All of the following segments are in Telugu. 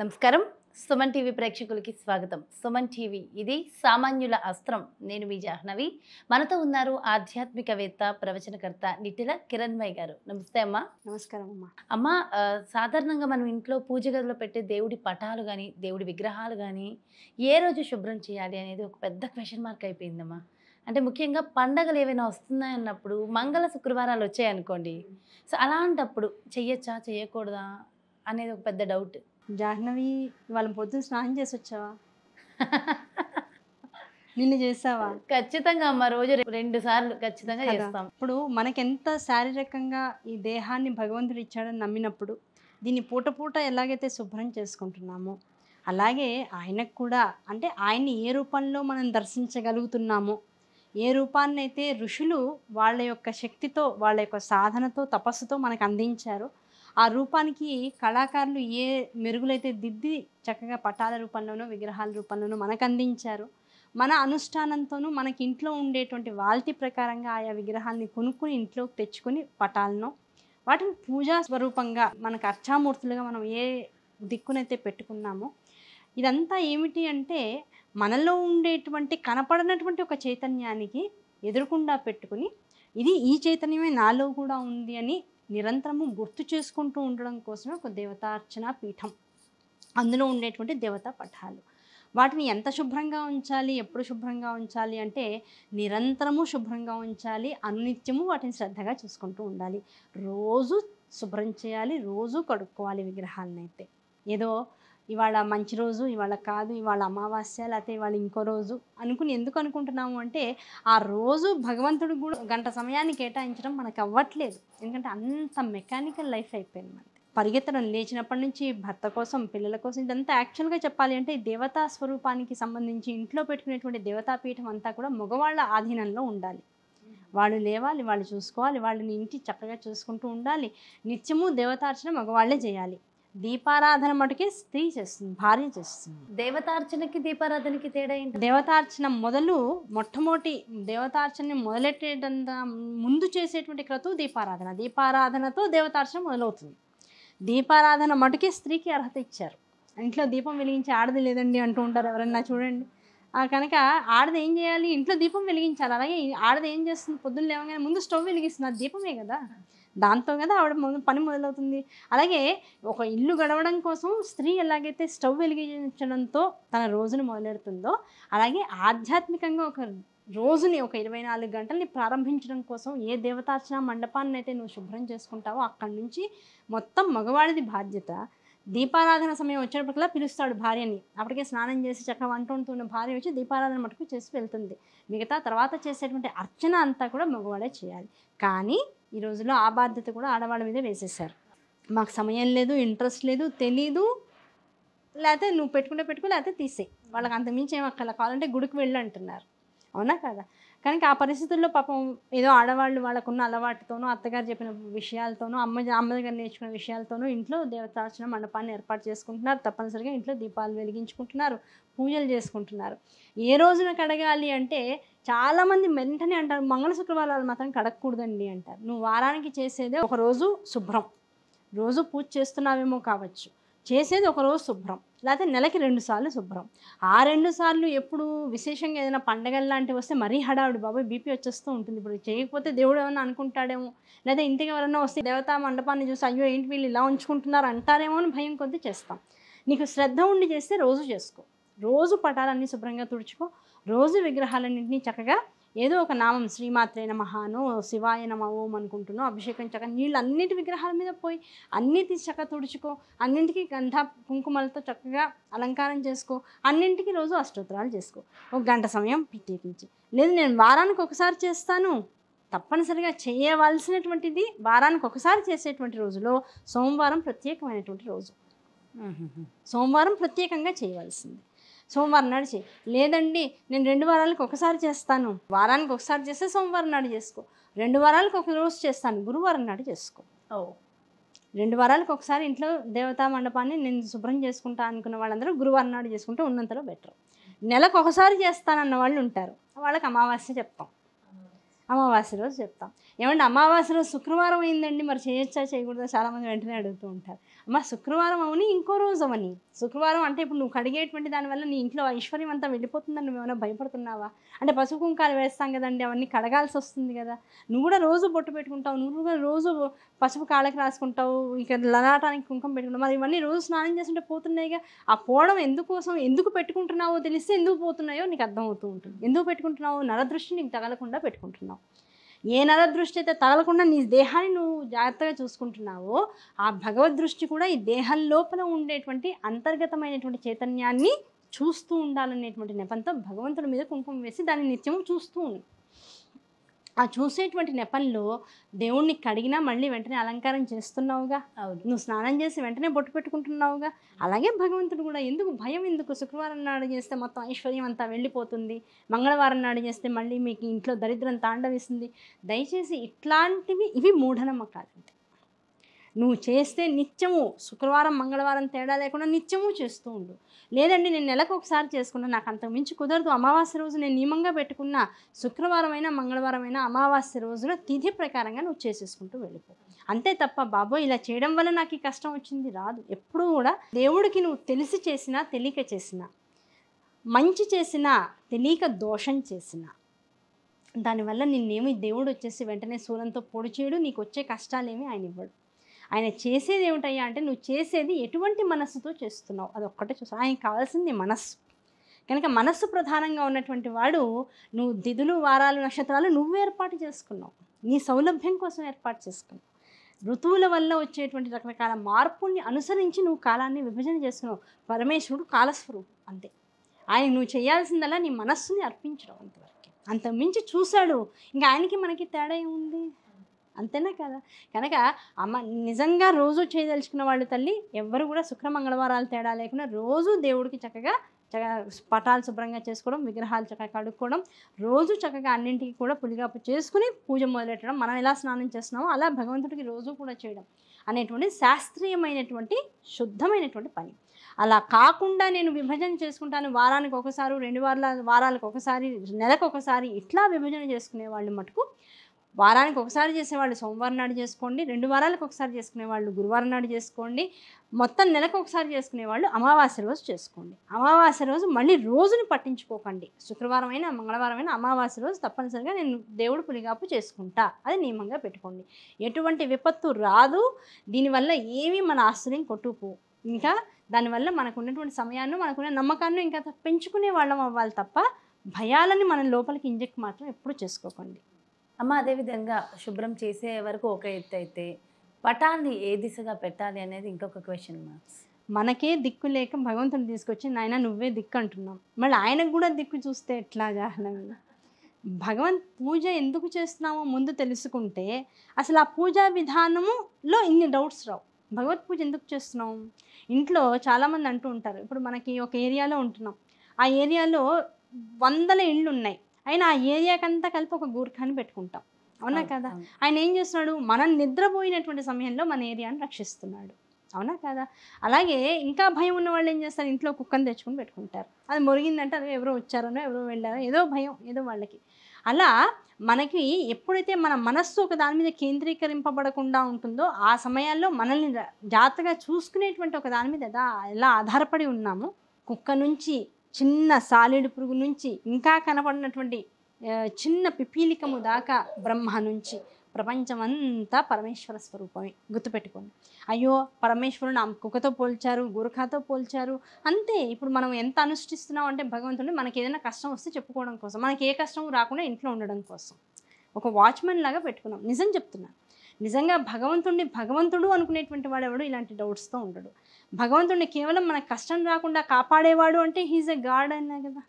నమస్కారం సుమన్ టీవీ ప్రేక్షకులకి స్వాగతం సుమన్ టీవీ ఇది సామాన్యుల అస్త్రం నేను మీ జాహ్నవి మనతో ఉన్నారు ఆధ్యాత్మికవేత్త ప్రవచనకర్త నిటిల కిరణ్మయ్ గారు నమస్తే అమ్మా నమస్కారం అమ్మా అమ్మ సాధారణంగా మనం ఇంట్లో పూజ గదిలో పెట్టే దేవుడి పటాలు కానీ దేవుడి విగ్రహాలు కానీ ఏ రోజు శుభ్రం చేయాలి అనేది ఒక పెద్ద క్వశ్చన్ మార్క్ అయిపోయిందమ్మా అంటే ముఖ్యంగా పండగలు ఏవైనా వస్తున్నాయన్నప్పుడు మంగళ శుక్రవారాలు వచ్చాయనుకోండి సో అలాంటప్పుడు చెయ్యొచ్చా చేయకూడదా అనేది ఒక పెద్ద డౌట్ జాహ్నవి వాళ్ళ పొద్దున స్నానం చేసి వచ్చావా నిన్ను చేసావా ఖచ్చితంగా అమ్మ రోజు రెండు సార్లు ఖచ్చితంగా చేస్తాం ఇప్పుడు మనకెంత శారీరకంగా ఈ దేహాన్ని భగవంతుడు ఇచ్చాడని నమ్మినప్పుడు దీన్ని పూట పూట ఎలాగైతే శుభ్రం చేసుకుంటున్నామో అలాగే ఆయనకు కూడా అంటే ఆయన్ని ఏ రూపంలో మనం దర్శించగలుగుతున్నామో ఏ రూపాన్నైతే ఋషులు వాళ్ళ యొక్క శక్తితో వాళ్ళ యొక్క సాధనతో తపస్సుతో మనకు అందించారో ఆ రూపానికి కళాకారులు ఏ మెరుగులైతే దిద్ది చక్కగా పటాల రూపంలోనో విగ్రహాల రూపంలోనో మనకు అందించారు మన అనుష్ఠానంతోనూ మనకి ఇంట్లో ఉండేటువంటి వాల్తి ప్రకారంగా ఆయా విగ్రహాల్ని కొనుక్కుని ఇంట్లోకి తెచ్చుకొని పటాలను వాటిని పూజా స్వరూపంగా మనకు అర్చామూర్తులుగా మనం ఏ దిక్కునైతే పెట్టుకున్నామో ఇదంతా ఏమిటి అంటే మనలో ఉండేటువంటి కనపడనటువంటి ఒక చైతన్యానికి ఎదురుకుండా పెట్టుకుని ఇది ఈ చైతన్యమే నాలో కూడా ఉంది అని నిరంతరము గుర్తు చేసుకుంటూ ఉండడం కోసమే ఒక దేవతార్చన పీఠం అందులో ఉండేటువంటి దేవతా పఠాలు వాటిని ఎంత శుభ్రంగా ఉంచాలి ఎప్పుడు శుభ్రంగా ఉంచాలి అంటే నిరంతరము శుభ్రంగా ఉంచాలి అనునిత్యము వాటిని శ్రద్ధగా చూసుకుంటూ ఉండాలి రోజు శుభ్రం చేయాలి రోజు కడుక్కోవాలి విగ్రహాలనైతే ఏదో ఇవాళ మంచి రోజు ఇవాళ కాదు ఇవాళ అమావాస్య లేకపోతే ఇవాళ ఇంకో రోజు అనుకుని ఎందుకు అనుకుంటున్నాము అంటే ఆ రోజు భగవంతుడికి కూడా గంట సమయాన్ని కేటాయించడం మనకు అవ్వట్లేదు ఎందుకంటే అంత మెకానికల్ లైఫ్ అయిపోయింది మనకి పరిగెత్తడం లేచినప్పటి నుంచి భర్త కోసం పిల్లల కోసం ఇదంతా యాక్చువల్గా చెప్పాలి అంటే దేవతా స్వరూపానికి సంబంధించి ఇంట్లో పెట్టుకునేటువంటి దేవతాపీఠం అంతా కూడా మగవాళ్ళ ఆధీనంలో ఉండాలి వాళ్ళు లేవాలి వాళ్ళు చూసుకోవాలి వాళ్ళని ఇంటి చక్కగా చూసుకుంటూ ఉండాలి నిత్యము దేవతార్చన మగవాళ్లే చేయాలి దీపారాధన మటుకి స్త్రీ చేస్తుంది భార్య చేస్తుంది దేవతార్చనకి దీపారాధనకి తేడా ఏంటి దేవతార్చన మొదలు మొట్టమొదటి దేవతార్చనని మొదలెట్టేటంత ముందు చేసేటువంటి క్రతు దీపారాధన దీపారాధనతో దేవతార్చన మొదలవుతుంది దీపారాధన మటుకి స్త్రీకి అర్హత ఇచ్చారు ఇంట్లో దీపం వెలిగించే ఆడది లేదండి అంటూ ఉంటారు ఎవరన్నా చూడండి కనుక ఆడది ఏం చేయాలి ఇంట్లో దీపం వెలిగించాలి అలాగే ఆడది ఏం చేస్తుంది పొద్దున్న లేవగానే ముందు స్టవ్ వెలిగిస్తుంది దీపమే కదా దాంతో కదా ఆవిడ పని మొదలవుతుంది అలాగే ఒక ఇల్లు గడవడం కోసం స్త్రీ ఎలాగైతే స్టవ్ వెలిగించడంతో తన రోజును మొదలెడుతుందో అలాగే ఆధ్యాత్మికంగా ఒక రోజుని ఒక ఇరవై నాలుగు గంటల్ని ప్రారంభించడం కోసం ఏ దేవతార్చన మండపాన్ని అయితే నువ్వు శుభ్రం చేసుకుంటావో అక్కడి నుంచి మొత్తం మగవాడిది బాధ్యత దీపారాధన సమయం వచ్చినప్పటికల్లా పిలుస్తాడు భార్యని అప్పటికే స్నానం చేసి చక్కగా వంట వండుతున్న భార్య వచ్చి దీపారాధన మటుకు చేసి వెళ్తుంది మిగతా తర్వాత చేసేటువంటి అర్చన అంతా కూడా మగవాడే చేయాలి కానీ ఈ రోజులో ఆ బాధ్యత కూడా ఆడవాళ్ళ మీదే వేసేసారు మాకు సమయం లేదు ఇంట్రెస్ట్ లేదు తెలీదు లేకపోతే నువ్వు పెట్టుకుంటే పెట్టుకో లేకపోతే తీసే వాళ్ళకి అంతమించి ఏం కావాలంటే గుడికి వెళ్ళు అంటున్నారు అవునా కదా కానీ ఆ పరిస్థితుల్లో పాపం ఏదో ఆడవాళ్ళు వాళ్ళకున్న అలవాటుతోనూ అత్తగారు చెప్పిన విషయాలతోనూ అమ్మ అమ్మ దగ్గర నేర్చుకున్న విషయాలతోనూ ఇంట్లో దేవతార్చన మండపాన్ని ఏర్పాటు చేసుకుంటున్నారు తప్పనిసరిగా ఇంట్లో దీపాలు వెలిగించుకుంటున్నారు పూజలు చేసుకుంటున్నారు ఏ రోజున కడగాలి అంటే చాలామంది వెంటనే అంటారు మంగళ శుక్రవారాలు మాత్రం కడగకూడదండి అంటారు నువ్వు వారానికి చేసేదే ఒకరోజు శుభ్రం రోజు పూజ చేస్తున్నావేమో కావచ్చు చేసేది ఒకరోజు శుభ్రం లేకపోతే నెలకి రెండు సార్లు శుభ్రం ఆ రెండు సార్లు ఎప్పుడు విశేషంగా ఏదైనా పండగలు లాంటివి వస్తే మరీ హడావుడి బాబాయ్ బీపీ వచ్చేస్తూ ఉంటుంది ఇప్పుడు చేయకపోతే దేవుడు ఏమైనా అనుకుంటాడేమో లేదా ఇంటికి ఎవరైనా వస్తే దేవతా మండపాన్ని చూసి అయ్యో ఏంటి వీళ్ళు ఇలా ఉంచుకుంటున్నారు అంటారేమో అని భయం కొద్ది చేస్తాం నీకు శ్రద్ధ ఉండి చేస్తే రోజు చేసుకో రోజు పటాలన్నీ శుభ్రంగా తుడుచుకో రోజు విగ్రహాలన్నింటినీ చక్కగా ఏదో ఒక నామం శ్రీమాత్రే నమహాను శివాయ నమ ఓం అభిషేకం చక్క నీళ్ళు అన్నిటి విగ్రహాల మీద పోయి అన్నిటి చక్క తుడుచుకో అన్నింటికి గంధ కుంకుమలతో చక్కగా అలంకారం చేసుకో అన్నింటికి రోజు అష్టోత్తరాలు చేసుకో ఒక గంట సమయం ప్రత్యేకించి లేదు నేను వారానికి ఒకసారి చేస్తాను తప్పనిసరిగా చేయవలసినటువంటిది వారానికి ఒకసారి చేసేటువంటి రోజులో సోమవారం ప్రత్యేకమైనటువంటి రోజు సోమవారం ప్రత్యేకంగా చేయవలసింది సోమవారం నాడు చేయి లేదండి నేను రెండు వారాలకు ఒకసారి చేస్తాను వారానికి ఒకసారి చేస్తే సోమవారం నాడు చేసుకో రెండు వారాలకు ఒక రోజు చేస్తాను గురువారం నాడు చేసుకో ఓ రెండు వారాలకు ఒకసారి ఇంట్లో దేవతా మండపాన్ని నేను శుభ్రం చేసుకుంటా అనుకున్న వాళ్ళందరూ గురువారం నాడు చేసుకుంటే ఉన్నంతలో బెటర్ నెలకు ఒకసారి చేస్తానన్న వాళ్ళు ఉంటారు వాళ్ళకి అమావాస్య చెప్తాం అమావాస్య రోజు చెప్తాం ఏమంటే అమావాస్య రోజు శుక్రవారం అయిందండి మరి చేయొచ్చా చేయకూడదా చాలామంది వెంటనే అడుగుతూ ఉంటారు అమ్మ శుక్రవారం అవని ఇంకో రోజు అవని శుక్రవారం అంటే ఇప్పుడు నువ్వు కడిగేటువంటి దానివల్ల నీ ఇంట్లో ఐశ్వర్యం అంతా వెళ్ళిపోతుందని నువ్వు ఏమైనా భయపడుతున్నావా అంటే పసుపు కుంకాలు వేస్తాం కదండి అవన్నీ కడగాల్సి వస్తుంది కదా నువ్వు కూడా రోజు బొట్టు పెట్టుకుంటావు నువ్వు కూడా రోజు పసుపు కాళ్ళకి రాసుకుంటావు ఇక లలాటానికి కుంకం పెట్టుకుంటావు మరి ఇవన్నీ రోజు స్నానం చేస్తుంటే పోతున్నాయిగా ఆ పోవడం ఎందుకోసం ఎందుకు పెట్టుకుంటున్నావో తెలిస్తే ఎందుకు పోతున్నాయో నీకు అర్థమవుతూ ఉంటుంది ఎందుకు పెట్టుకుంటున్నావు నరదృష్టి నీకు తగలకుండా పెట్టుకుంటున్నావు ఏ నర దృష్టి అయితే తగలకుండా నీ దేహాన్ని నువ్వు జాగ్రత్తగా చూసుకుంటున్నావో ఆ భగవద్ దృష్టి కూడా ఈ దేహం లోపల ఉండేటువంటి అంతర్గతమైనటువంటి చైతన్యాన్ని చూస్తూ ఉండాలనేటువంటి నెపంతో భగవంతుడి మీద కుంకుమ వేసి దాన్ని నిత్యము చూస్తూ ఉంది ఆ చూసేటువంటి నెపంలో దేవుణ్ణి కడిగినా మళ్ళీ వెంటనే అలంకారం చేస్తున్నావుగా నువ్వు స్నానం చేసి వెంటనే బొట్టు పెట్టుకుంటున్నావుగా అలాగే భగవంతుడు కూడా ఎందుకు భయం ఎందుకు శుక్రవారం నాడు చేస్తే మొత్తం ఐశ్వర్యం అంతా వెళ్ళిపోతుంది మంగళవారం నాడు చేస్తే మళ్ళీ మీకు ఇంట్లో దరిద్రం తాండవిస్తుంది దయచేసి ఇట్లాంటివి ఇవి మూఢనమ్మకాలు నువ్వు చేస్తే నిత్యము శుక్రవారం మంగళవారం తేడా లేకుండా నిత్యము చేస్తూ ఉండు లేదండి నేను నెలకు ఒకసారి చేసుకున్నా నాకు అంతకు మించి కుదరదు అమావాస్య రోజు నేను నియమంగా పెట్టుకున్న శుక్రవారం అయినా మంగళవారం అయినా అమావాస్య రోజులో తిథి ప్రకారంగా నువ్వు చేసేసుకుంటూ వెళ్ళిపో అంతే తప్ప బాబో ఇలా చేయడం వల్ల నాకు ఈ కష్టం వచ్చింది రాదు ఎప్పుడూ కూడా దేవుడికి నువ్వు తెలిసి చేసినా తెలియక చేసినా మంచి చేసినా తెలియక దోషం చేసినా దానివల్ల నిన్నేమి దేవుడు వచ్చేసి వెంటనే శూలంతో పొడి చేయడు నీకు వచ్చే కష్టాలేమి ఆయన ఇవ్వడు ఆయన చేసేది ఏమిటయ్యా అంటే నువ్వు చేసేది ఎటువంటి మనస్సుతో చేస్తున్నావు అది ఒక్కటే చూసా ఆయనకి కావాల్సింది మనస్సు కనుక మనస్సు ప్రధానంగా ఉన్నటువంటి వాడు నువ్వు దిదులు వారాలు నక్షత్రాలు నువ్వు ఏర్పాటు చేసుకున్నావు నీ సౌలభ్యం కోసం ఏర్పాటు చేసుకున్నావు ఋతువుల వల్ల వచ్చేటువంటి రకరకాల మార్పుల్ని అనుసరించి నువ్వు కాలాన్ని విభజన చేసుకున్నావు పరమేశ్వరుడు కాలస్వరూపు అంతే ఆయన నువ్వు చేయాల్సిందల్లా నీ మనస్సుని అర్పించడం అంతవరకు అంత మించి చూశాడు ఇంకా ఆయనకి మనకి తేడా ఏముంది అంతేనా కదా కనుక అమ్మ నిజంగా రోజు చేయదలుచుకున్న వాళ్ళు తల్లి ఎవ్వరు కూడా శుక్ర మంగళవారాలు తేడా లేకుండా రోజు దేవుడికి చక్కగా చక్కగా పటాలు శుభ్రంగా చేసుకోవడం విగ్రహాలు చక్కగా కడుక్కోవడం రోజు చక్కగా అన్నింటికి కూడా పులిగాపు చేసుకుని పూజ మొదలెట్టడం మనం ఎలా స్నానం చేస్తున్నామో అలా భగవంతుడికి రోజు కూడా చేయడం అనేటువంటి శాస్త్రీయమైనటువంటి శుద్ధమైనటువంటి పని అలా కాకుండా నేను విభజన చేసుకుంటాను వారానికి ఒకసారి రెండు వారాల వారాలకు ఒకసారి నెలకు ఒకసారి ఇట్లా విభజన చేసుకునే వాళ్ళు మటుకు వారానికి ఒకసారి చేసేవాళ్ళు సోమవారం నాడు చేసుకోండి రెండు వారాలకు ఒకసారి చేసుకునేవాళ్ళు గురువారం నాడు చేసుకోండి మొత్తం నెలకు ఒకసారి చేసుకునేవాళ్ళు అమావాస్య రోజు చేసుకోండి అమావాస్య రోజు మళ్ళీ రోజుని పట్టించుకోకండి శుక్రవారం అయినా మంగళవారం అయినా అమావాస్య రోజు తప్పనిసరిగా నేను దేవుడు పులిగాపు చేసుకుంటా అది నియమంగా పెట్టుకోండి ఎటువంటి విపత్తు రాదు దీనివల్ల ఏమీ మన ఆశ్చర్యం కొట్టుకు ఇంకా దానివల్ల మనకు ఉన్నటువంటి సమయాన్ని మనకున్న నమ్మకాన్ని ఇంకా పెంచుకునే వాళ్ళం అవ్వాలి తప్ప భయాలని మన లోపలికి ఇంజెక్ట్ మాత్రం ఎప్పుడు చేసుకోకండి అమ్మ అదేవిధంగా శుభ్రం చేసే వరకు ఒక ఎత్తు అయితే పటాన్ని ఏ దిశగా పెట్టాలి అనేది ఇంకొక క్వశ్చన్ మార్క్స్ మనకే దిక్కు లేక భగవంతుడు తీసుకొచ్చి నాయన నువ్వే దిక్కు అంటున్నాం మళ్ళీ ఆయనకు కూడా దిక్కు చూస్తే ఎట్లా జాహ్నవి భగవంత్ పూజ ఎందుకు చేస్తున్నామో ముందు తెలుసుకుంటే అసలు ఆ పూజా విధానములో ఇన్ని డౌట్స్ రావు భగవత్ పూజ ఎందుకు చేస్తున్నాం ఇంట్లో చాలామంది అంటూ ఉంటారు ఇప్పుడు మనకి ఒక ఏరియాలో ఉంటున్నాం ఆ ఏరియాలో వందల ఇళ్ళు ఉన్నాయి అయినా ఆ ఏరియాకంతా కలిపి ఒక గూర్ఖాని పెట్టుకుంటాం అవునా కదా ఆయన ఏం చేస్తున్నాడు మనం నిద్రపోయినటువంటి సమయంలో మన ఏరియాను రక్షిస్తున్నాడు అవునా కదా అలాగే ఇంకా భయం ఉన్న వాళ్ళు ఏం చేస్తారు ఇంట్లో కుక్కను తెచ్చుకొని పెట్టుకుంటారు అది మురిగిందంటే అది ఎవరో వచ్చారనో ఎవరో వెళ్ళారో ఏదో భయం ఏదో వాళ్ళకి అలా మనకి ఎప్పుడైతే మన మనస్సు ఒక దాని మీద కేంద్రీకరింపబడకుండా ఉంటుందో ఆ సమయాల్లో మనల్ని జాగ్రత్తగా చూసుకునేటువంటి ఒక దాని మీద ఎలా ఆధారపడి ఉన్నాము కుక్క నుంచి చిన్న సాలిడ్ పురుగు నుంచి ఇంకా కనపడినటువంటి చిన్న పిపీలికము దాకా బ్రహ్మ నుంచి ప్రపంచమంతా పరమేశ్వర స్వరూపమే గుర్తుపెట్టుకోండి అయ్యో పరమేశ్వరుని కుక్కతో పోల్చారు గురుఖాతో పోల్చారు అంతే ఇప్పుడు మనం ఎంత అనుష్టిస్తున్నాం అంటే భగవంతుడు మనకి ఏదైనా కష్టం వస్తే చెప్పుకోవడం కోసం మనకి ఏ కష్టం రాకుండా ఇంట్లో ఉండడం కోసం ఒక వాచ్మెన్ లాగా పెట్టుకున్నాం నిజం చెప్తున్నా నిజంగా భగవంతుణ్ణి భగవంతుడు అనుకునేటువంటి వాడెవడు ఇలాంటి డౌట్స్తో ఉండడు భగవంతుడిని కేవలం మనకు కష్టం రాకుండా కాపాడేవాడు అంటే హీజ్ ఎ గాడ్ అన్నా కదా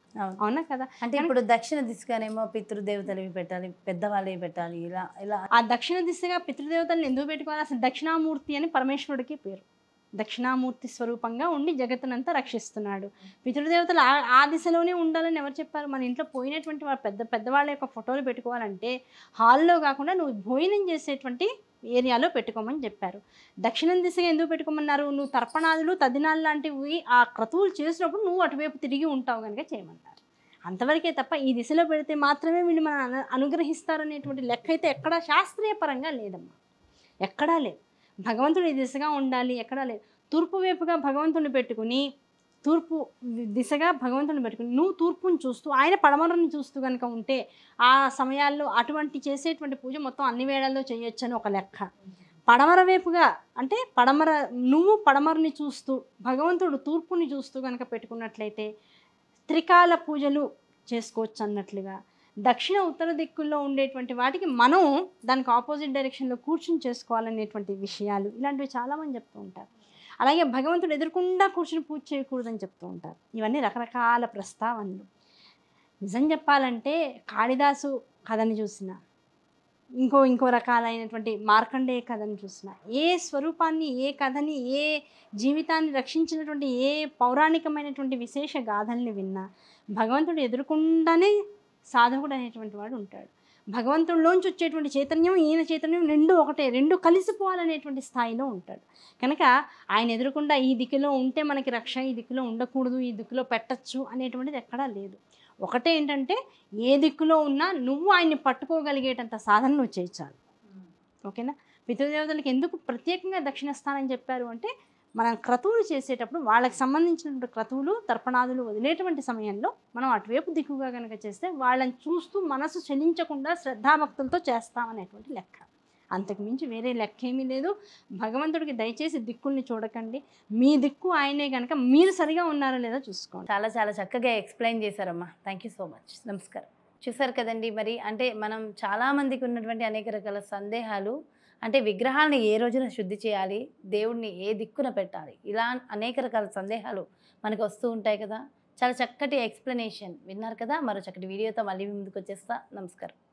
అవునా కదా అంటే ఇప్పుడు దక్షిణ దిశగానేమో పితృదేవతలు పెట్టాలి పెద్దవాళ్ళవి పెట్టాలి ఇలా ఇలా ఆ దక్షిణ దిశగా పితృదేవతలను ఎందుకు పెట్టుకోవాలి అసలు దక్షిణామూర్తి అని పరమేశ్వరుడికి పేరు దక్షిణామూర్తి స్వరూపంగా ఉండి జగత్తునంతా రక్షిస్తున్నాడు పితృదేవతలు ఆ దిశలోనే ఉండాలని ఎవరు చెప్పారు మన ఇంట్లో పోయినటువంటి వాళ్ళ పెద్ద పెద్దవాళ్ళ యొక్క ఫోటోలు పెట్టుకోవాలంటే హాల్లో కాకుండా నువ్వు భోజనం చేసేటువంటి ఏరియాలో పెట్టుకోమని చెప్పారు దక్షిణం దిశగా ఎందుకు పెట్టుకోమన్నారు నువ్వు తర్పణాదులు తదినాలు లాంటివి ఆ క్రతువులు చేసినప్పుడు నువ్వు అటువైపు తిరిగి ఉంటావు కనుక చేయమన్నారు అంతవరకే తప్ప ఈ దిశలో పెడితే మాత్రమే వీళ్ళు మనం అనుగ్రహిస్తారనేటువంటి లెక్క అయితే ఎక్కడా శాస్త్రీయ పరంగా లేదమ్మా ఎక్కడా లేదు భగవంతుడు ఈ దిశగా ఉండాలి ఎక్కడా లేదు తూర్పు వైపుగా భగవంతుని పెట్టుకుని తూర్పు దిశగా భగవంతుని పెట్టుకుని నువ్వు తూర్పుని చూస్తూ ఆయన పడమరని చూస్తూ కనుక ఉంటే ఆ సమయాల్లో అటువంటి చేసేటువంటి పూజ మొత్తం అన్ని వేళల్లో చేయొచ్చని ఒక లెక్క పడమర వైపుగా అంటే పడమర నువ్వు పడమరని చూస్తూ భగవంతుడు తూర్పుని చూస్తూ కనుక పెట్టుకున్నట్లయితే త్రికాల పూజలు చేసుకోవచ్చు అన్నట్లుగా దక్షిణ ఉత్తర దిక్కుల్లో ఉండేటువంటి వాటికి మనం దానికి ఆపోజిట్ డైరెక్షన్లో కూర్చుని చేసుకోవాలనేటువంటి విషయాలు ఇలాంటివి చాలామంది చెప్తూ ఉంటారు అలాగే భగవంతుడు ఎదురుకుండా కూర్చుని పూజ చేయకూడదని చెప్తూ ఉంటారు ఇవన్నీ రకరకాల ప్రస్తావనలు నిజం చెప్పాలంటే కాళిదాసు కథని చూసిన ఇంకో ఇంకో రకాలైనటువంటి మార్కండే కథని చూసిన ఏ స్వరూపాన్ని ఏ కథని ఏ జీవితాన్ని రక్షించినటువంటి ఏ పౌరాణికమైనటువంటి విశేష గాథల్ని విన్నా భగవంతుడు ఎదురుకుండానే సాధకుడు అనేటువంటి వాడు ఉంటాడు భగవంతుడిలోంచి వచ్చేటువంటి చైతన్యం ఈయన చైతన్యం రెండు ఒకటే రెండు కలిసిపోవాలనేటువంటి స్థాయిలో ఉంటాడు కనుక ఆయన ఎదురకుండా ఈ దిక్కులో ఉంటే మనకి రక్ష ఈ దిక్కులో ఉండకూడదు ఈ దిక్కులో పెట్టచ్చు అనేటువంటిది ఎక్కడా లేదు ఒకటే ఏంటంటే ఏ దిక్కులో ఉన్నా నువ్వు ఆయన్ని పట్టుకోగలిగేటంత సాధన నువ్వు ఓకేనా పితృదేవతలకు ఎందుకు ప్రత్యేకంగా దక్షిణ స్థానం చెప్పారు అంటే మనం క్రతువులు చేసేటప్పుడు వాళ్ళకి సంబంధించినటువంటి క్రతువులు తర్పణాదులు వదిలేటువంటి సమయంలో మనం అటువైపు దిక్కుగా కనుక చేస్తే వాళ్ళని చూస్తూ మనసు చలించకుండా శ్రద్ధాభక్తులతో చేస్తామనేటువంటి లెక్క అంతకుమించి వేరే లెక్క ఏమీ లేదు భగవంతుడికి దయచేసి దిక్కుల్ని చూడకండి మీ దిక్కు ఆయనే కనుక మీరు సరిగా ఉన్నారో లేదో చూసుకోండి చాలా చాలా చక్కగా ఎక్స్ప్లెయిన్ చేశారమ్మా థ్యాంక్ యూ సో మచ్ నమస్కారం చూసారు కదండి మరి అంటే మనం చాలామందికి ఉన్నటువంటి అనేక రకాల సందేహాలు అంటే విగ్రహాలను ఏ రోజున శుద్ధి చేయాలి దేవుడిని ఏ దిక్కున పెట్టాలి ఇలా అనేక రకాల సందేహాలు మనకు వస్తూ ఉంటాయి కదా చాలా చక్కటి ఎక్స్ప్లెనేషన్ విన్నారు కదా మరో చక్కటి వీడియోతో మళ్ళీ ముందుకు వచ్చేస్తా నమస్కారం